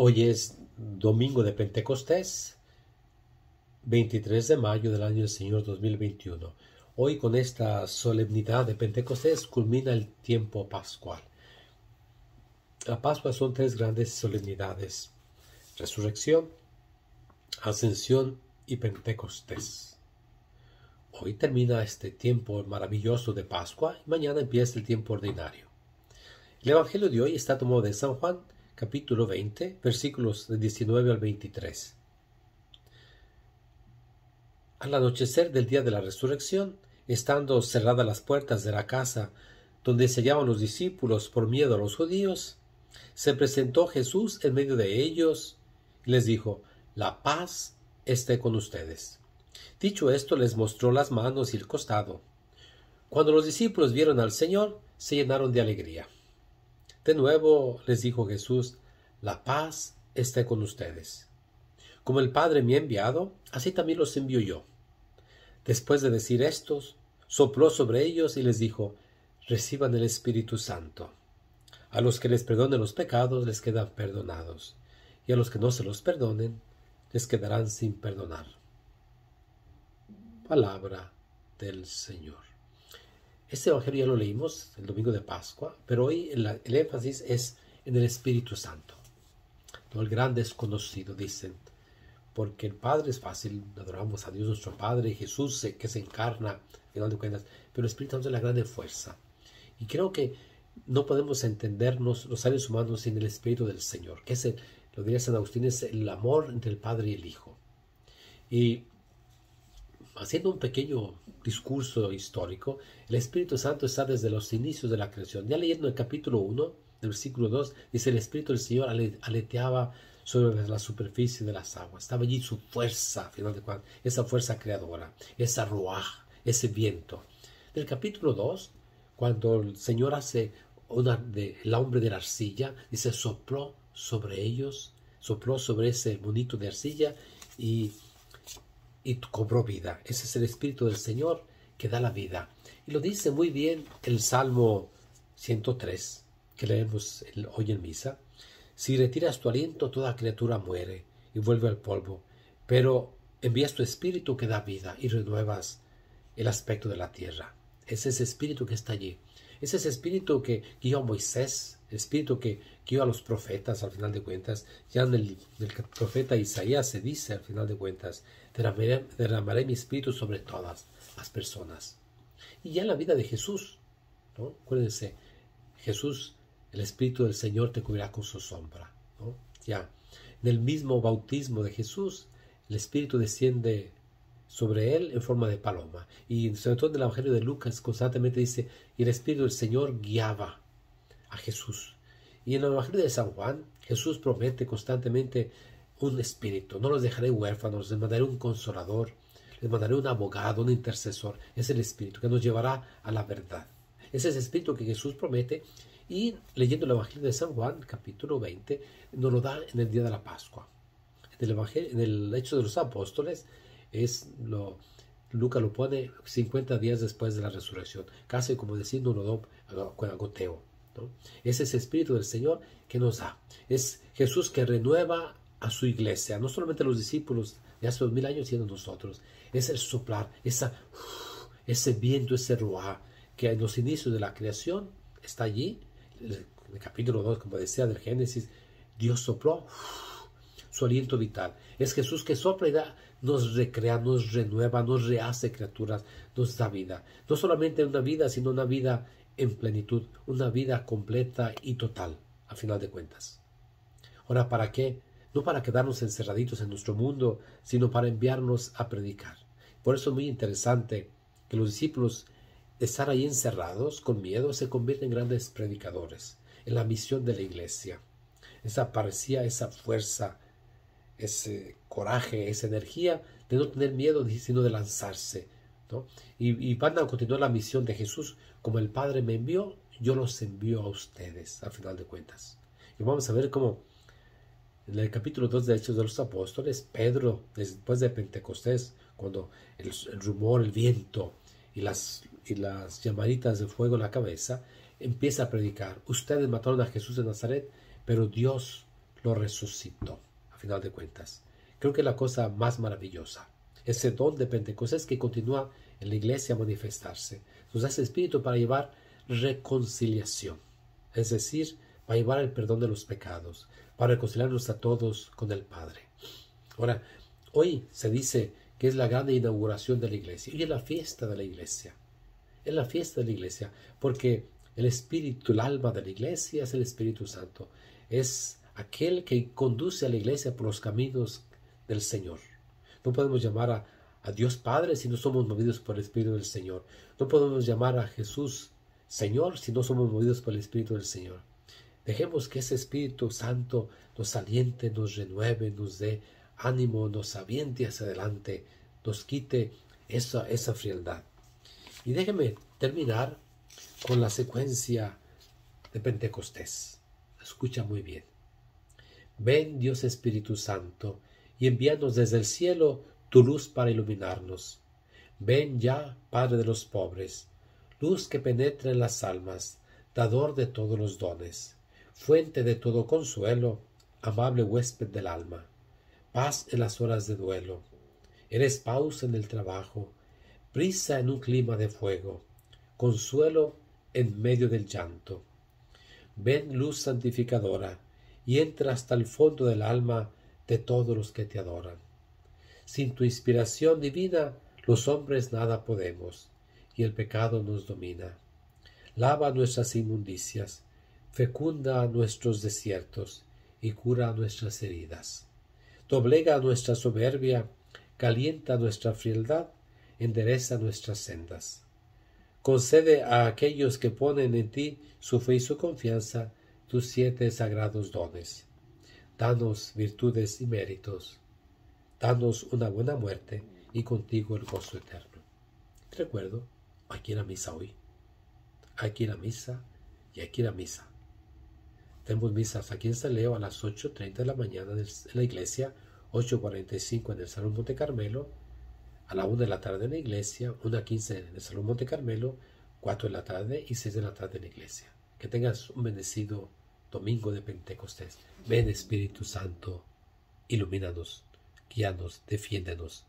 Hoy es domingo de Pentecostés, 23 de mayo del año del Señor 2021. Hoy con esta solemnidad de Pentecostés culmina el tiempo pascual. La Pascua son tres grandes solemnidades. Resurrección, Ascensión y Pentecostés. Hoy termina este tiempo maravilloso de Pascua y mañana empieza el tiempo ordinario. El Evangelio de hoy está tomado de San Juan capítulo 20, versículos de 19 al 23. Al anochecer del día de la resurrección, estando cerradas las puertas de la casa donde se hallaban los discípulos por miedo a los judíos, se presentó Jesús en medio de ellos y les dijo, La paz esté con ustedes. Dicho esto, les mostró las manos y el costado. Cuando los discípulos vieron al Señor, se llenaron de alegría. De nuevo les dijo Jesús, la paz esté con ustedes. Como el Padre me ha enviado, así también los envío yo. Después de decir estos, sopló sobre ellos y les dijo, reciban el Espíritu Santo. A los que les perdonen los pecados les quedan perdonados, y a los que no se los perdonen les quedarán sin perdonar. Palabra del Señor. Este Evangelio ya lo leímos el domingo de Pascua, pero hoy el, énfasis es en el Espíritu Santo. No el gran desconocido, dicen, porque el Padre es fácil, adoramos a Dios nuestro Padre, Jesús eh, que se encarna, pero el Espíritu Santo es la grande fuerza. Y creo que no podemos entendernos los seres humanos sin el Espíritu del Señor, que es, lo diría San Agustín, es el amor entre el Padre y el Hijo. Y Haciendo un pequeño discurso histórico, el Espíritu Santo está desde los inicios de la creación. Ya leyendo el capítulo 1, del versículo 2, dice, el Espíritu del Señor aleteaba sobre la superficie de las aguas. Estaba allí su fuerza, final de cuentas, esa fuerza creadora, esa ruaj, ese viento. Del capítulo 2, cuando el Señor hace una de, el hombre de la arcilla, dice, sopló sobre ellos, sopló sobre ese bonito de arcilla y y cobró vida. Ese es el Espíritu del Señor que da la vida. Y lo dice muy bien el Salmo 103, que leemos hoy en misa. Si retiras tu aliento, toda criatura muere y vuelve al polvo, pero envías tu espíritu que da vida y renuevas el aspecto de la tierra. Es ese espíritu que está allí. Ese Es ese espíritu que guió a Moisés el espíritu que guió a los profetas al final de cuentas. Ya en el, profeta Isaías se dice al final de cuentas, derramaré, mi espíritu sobre todas las personas. Y ya en la vida de Jesús, ¿no? Acuérdense, Jesús, el espíritu del Señor te cubrirá con su sombra, ¿no? Ya, en el mismo bautismo de Jesús, el espíritu desciende sobre él en forma de paloma. Y sobre todo en el Evangelio de Lucas constantemente dice, y el Espíritu del Señor guiaba a Jesús. Y en el Evangelio de San Juan, Jesús promete constantemente un espíritu. No los dejaré huérfanos, les mandaré un consolador, les mandaré un abogado, un intercesor. Es el espíritu que nos llevará a la verdad. Es ese espíritu que Jesús promete y leyendo el Evangelio de San Juan, capítulo 20, nos lo da en el día de la Pascua. En el, Hecho de los Apóstoles, es lo, Lucas lo pone 50 días después de la resurrección, casi como diciendo lo con agoteo es ese Espíritu del Señor que nos da. Es Jesús que renueva a su iglesia, no solamente a los discípulos de hace dos mil años, sino a nosotros. Es el soplar, ese viento, ese ruá, que en los inicios de la creación está allí. En el capítulo 2, como decía del Génesis, Dios sopló su aliento vital. Es Jesús que sopla y da, nos recrea, nos renueva, nos rehace criaturas, nos da vida. No solamente una vida, sino una vida en plenitud, una vida completa y total, a final de cuentas. Ahora, ¿para qué? No para quedarnos encerraditos en nuestro mundo, sino para enviarnos a predicar. Por eso es muy interesante que los discípulos, estar ahí encerrados con miedo, se convierten en grandes predicadores, en la misión de la iglesia. Esa parecía esa fuerza, ese coraje, esa energía de no tener miedo, sino de lanzarse, y, van a continuar la misión de Jesús. Como el Padre me envió, yo los envío a ustedes, al final de cuentas. Y vamos a ver cómo en el capítulo 2 de Hechos de los Apóstoles, Pedro, después de Pentecostés, cuando el, rumor, el viento y las, y las llamaditas de fuego en la cabeza, empieza a predicar. Ustedes mataron a Jesús de Nazaret, pero Dios lo resucitó, a final de cuentas. Creo que es la cosa más maravillosa ese don de Pentecostés que continúa en la iglesia a manifestarse. Nos hace ese espíritu para llevar reconciliación, es decir, para llevar el perdón de los pecados, para reconciliarnos a todos con el Padre. Ahora, hoy se dice que es la gran inauguración de la iglesia, hoy es la fiesta de la iglesia, es la fiesta de la iglesia, porque el espíritu, el alma de la iglesia es el Espíritu Santo, es aquel que conduce a la iglesia por los caminos del Señor. No podemos llamar a, Dios Padre si no somos movidos por el Espíritu del Señor. No podemos llamar a Jesús Señor si no somos movidos por el Espíritu del Señor. Dejemos que ese Espíritu Santo nos aliente, nos renueve, nos dé ánimo, nos aviente hacia adelante, nos quite esa, esa frialdad. Y déjeme terminar con la secuencia de Pentecostés. Escucha muy bien. Ven Dios Espíritu Santo y envíanos desde el cielo tu luz para iluminarnos. Ven ya, Padre de los pobres, luz que penetra en las almas, dador de todos los dones, fuente de todo consuelo, amable huésped del alma, paz en las horas de duelo. Eres pausa en el trabajo, prisa en un clima de fuego, consuelo en medio del llanto. Ven luz santificadora y entra hasta el fondo del alma de todos los que te adoran. Sin tu inspiración divina, los hombres nada podemos, y el pecado nos domina. Lava nuestras inmundicias, fecunda nuestros desiertos, y cura nuestras heridas. Doblega nuestra soberbia, calienta nuestra frialdad, endereza nuestras sendas. Concede a aquellos que ponen en ti su fe y su confianza tus siete sagrados dones danos virtudes y méritos, danos una buena muerte y contigo el gozo eterno. recuerdo, aquí la misa hoy. Aquí la misa y aquí la misa. Tenemos misas aquí en San Leo a las 8.30 de la mañana en la iglesia, 8.45 en el Salón Monte Carmelo, a la 1 de la tarde en la iglesia, 1.15 en el Salón Monte Carmelo, 4 de la tarde y 6 de la tarde en la iglesia. Que tengas un bendecido domingo de Pentecostés. Ven Espíritu Santo, ilumínanos, guíanos, defiéndenos